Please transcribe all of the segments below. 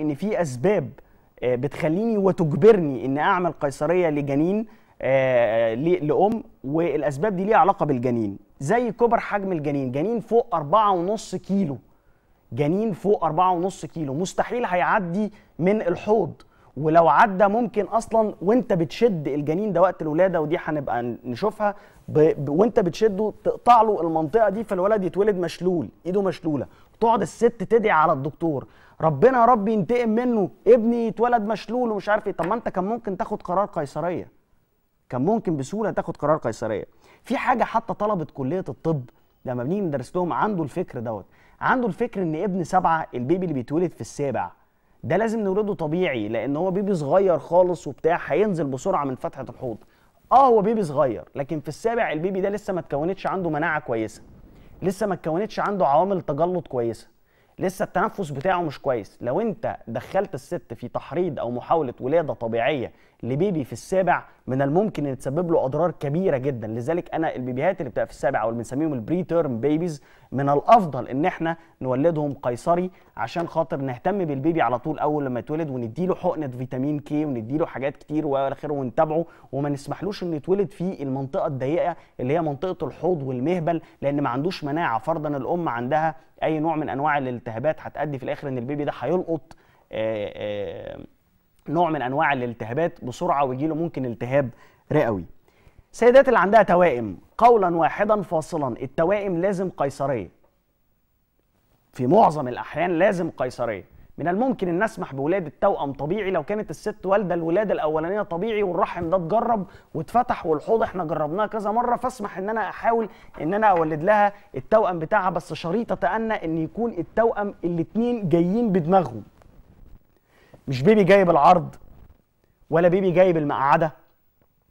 ان في اسباب آه، بتخليني وتجبرني ان اعمل قيصريه لجنين آه، لام والاسباب دي ليها علاقه بالجنين زي كبر حجم الجنين جنين فوق 4.5 كيلو جنين فوق 4.5 كيلو مستحيل هيعدي من الحوض ولو عدى ممكن اصلا وانت بتشد الجنين ده وقت الولاده ودي هنبقى نشوفها ب... ب... وانت بتشده تقطع له المنطقه دي فالولد يتولد مشلول ايده مشلوله تقعد الست تدعي على الدكتور ربنا يا رب ينتقم منه ابني يتولد مشلول ومش عارف ايه طب ما انت كان ممكن تاخد قرار قيصريه كان ممكن بسهوله تاخد قرار قيصريه في حاجه حتى طلبه كليه الطب لما بنيجي ندرس لهم عنده الفكر دوت عنده الفكر ان ابن سبعه البيبي اللي بيتولد في السابع ده لازم نولده طبيعي لان هو بيبي صغير خالص وبتاع هينزل بسرعه من فتحه الحوض اه هو بيبي صغير لكن في السابع البيبي ده لسه ما اتكونتش عنده مناعه كويسه لسه ما اتكونتش عنده عوامل تجلط كويسه لسه التنفس بتاعه مش كويس لو انت دخلت الست في تحريض او محاوله ولاده طبيعيه لبيبي في السابع من الممكن ان تسبب له اضرار كبيره جدا لذلك انا البيبيهات اللي بتبقى في السابع او اللي بنسميهم البري تيرم بيبيز من الافضل ان احنا نولدهم قيصري عشان خاطر نهتم بالبيبي على طول اول لما يتولد ونديله حقنه فيتامين كي ونديله حاجات كتير والى اخره ونتابعه وما نسمحلوش انه يتولد في المنطقه الضيقه اللي هي منطقه الحوض والمهبل لان ما عندوش مناعه فرضا الام عندها اي نوع من انواع الالتهابات هتؤدي في الاخر ان البيبي ده هيلقط آه، آه، نوع من انواع الالتهابات بسرعه ويجي له ممكن التهاب رئوي السيدات اللي عندها توائم قولا واحدا فاصلا التوائم لازم قيصريه في معظم الاحيان لازم قيصريه من الممكن ان نسمح بولاده توأم طبيعي لو كانت الست والده الولاده الاولانيه طبيعي والرحم ده اتجرب واتفتح والحوض احنا جربناه كذا مره فاسمح ان انا احاول ان انا اولد لها التوأم بتاعها بس شريطه تأنى ان يكون التوأم الاثنين جايين بدماغهم مش بيبي جايب العرض ولا بيبي جايب المقعده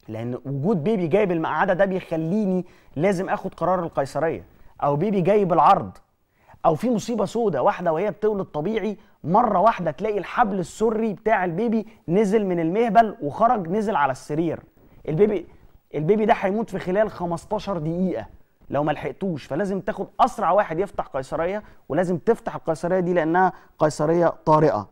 لان وجود بيبي جايب المقعده ده بيخليني لازم اخد قرار القيصريه او بيبي جايب العرض او في مصيبه سوداء واحده وهي بتولد طبيعي مره واحده تلاقي الحبل السري بتاع البيبي نزل من المهبل وخرج نزل على السرير البيبي البيبي ده هيموت في خلال 15 دقيقه لو ما لحقتوش فلازم تاخد اسرع واحد يفتح قيصريه ولازم تفتح القيصريه دي لانها قيصريه طارئه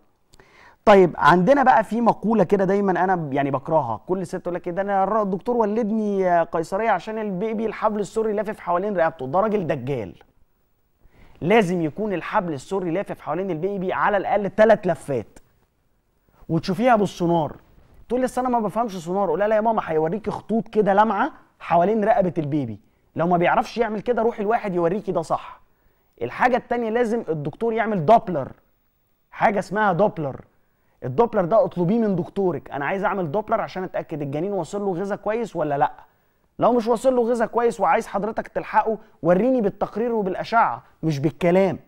طيب عندنا بقى في مقوله كده دايما انا يعني بكرهها كل ست تقول لك إيه، ده انا الدكتور ولدني قيصريه عشان البيبي الحبل السري لافف حوالين رقبته ده راجل دجال لازم يكون الحبل السري لافف حوالين البيبي على الاقل ثلاث لفات وتشوفيها بالسونار تقول لي انا ما بفهمش سونار اقول لها يا ماما هيوريكي خطوط كده لامعه حوالين رقبه البيبي لو ما بيعرفش يعمل كده روحي الواحد يوريكي ده صح الحاجه الثانيه لازم الدكتور يعمل دوبلر حاجه اسمها دوبلر الدوبلر ده اطلبيه من دكتورك انا عايز اعمل دوبلر عشان اتاكد الجنين واصل له غذاء كويس ولا لا لو مش واصل له غذاء كويس وعايز حضرتك تلحقه وريني بالتقرير وبالاشعه مش بالكلام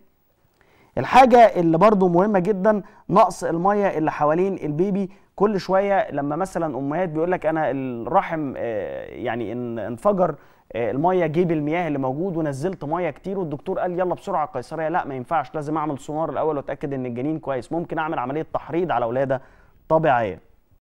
الحاجه اللي برضو مهمه جدا نقص الميه اللي حوالين البيبي كل شويه لما مثلا امهات بيقول لك انا الرحم آه، يعني انفجر آه، الميه جيب المياه اللي موجود ونزلت ميه كتير والدكتور قال يلا بسرعه قيصريه لا ما ينفعش لازم اعمل سونار الاول واتاكد ان الجنين كويس ممكن اعمل عمليه تحريض على ولاده طبيعيه